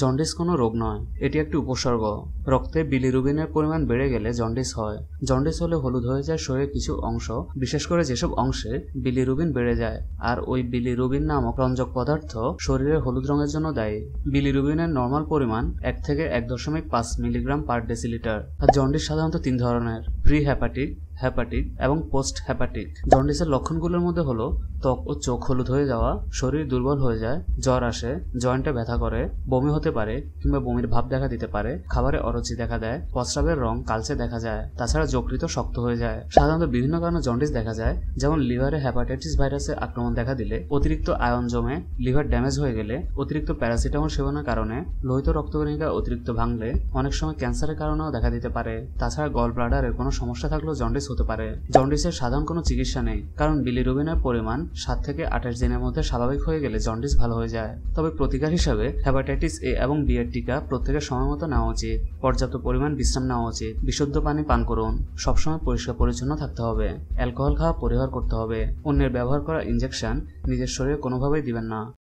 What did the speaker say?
jaundice কোনো রোগ নয় এটি একটি উপসর্গ রক্তে বিলিরুবিনের পরিমাণ বেড়ে গেলে জন্ডিস হয় জন্ডিস হলে হলুদ হয়ে যায় শরীরের কিছু অংশ বিশেষ করে যেসব অংশে বিলিরুবিন বেড়ে যায় আর ওই বিলিরুবিন নামক রঞ্জক পদার্থ শরীরের হলুদ রঙের জন্য দায়ী বিলিরুবিনের নর্মাল পরিমাণ এক থেকে এক দশমিক পাঁচ মিলিগ্রাম পার ডেসিলিটার আর জন্ডিস সাধারণত তিন ধরনের প্রি হ্যাপাটিক হ্যাপাটিক এবং পোস্ট হ্যাপাটিক জন্ডিসের লক্ষণগুলোর মধ্যে হলো ত্বক ও চোখ হলুদ হয়ে যাওয়া শরীর দুর্বল হয়ে যায় জ্বর আসে জয়েন্টে ব্যথা করে বমি হতে পারে কিংবা বমির ভাব দেখা দিতে পারে খাবারে অরুচি দেখা দেয় প্রস্রাবের রং কালচে দেখা যায় তাছাড়া যকৃত শক্ত হয়ে যায় সাধারণত বিভিন্ন কারণে জন্ডিস দেখা যায় যেমন লিভারে হ্যাপাটাইটিস ভাইরাসের আক্রমণ দেখা দিলে অতিরিক্ত আয়ন জমে লিভার ড্যামেজ হয়ে গেলে অতিরিক্ত প্যারাসিটামল সেবনের কারণে লোহিত রক্তকণিকা অতিরিক্ত ভাঙলে অনেক সময় ক্যান্সারের কারণেও দেখা দিতে পারে তাছাড়া গল ব্লাডারের কোনো সমস্যা থাকলেও জন্ডিস হতে পারে জন্ডিসের সাধারণ কোনো চিকিৎসা নেই কারণ বিলিরুবিনের পরিমাণ সাত থেকে আঠাশ দিনের মধ্যে স্বাভাবিক হয়ে গেলে জন্ডিস ভালো হয়ে যায় তবে প্রতিকার হিসাবে হ্যাপাটাইটিস এ এবং বি এর টিকা প্রত্যেকের সময় মতো নেওয়া উচিত পর্যাপ্ত পরিমাণ বিশ্রাম নেওয়া উচিত বিশুদ্ধ পানি পান করুন সবসময় পরিষ্কার পরিচ্ছন্ন থাকতে হবে অ্যালকোহল খাওয়া পরিহার করতে হবে অন্যের ব্যবহার করা ইঞ্জেকশন নিজের শরীরে কোনোভাবেই দিবেন না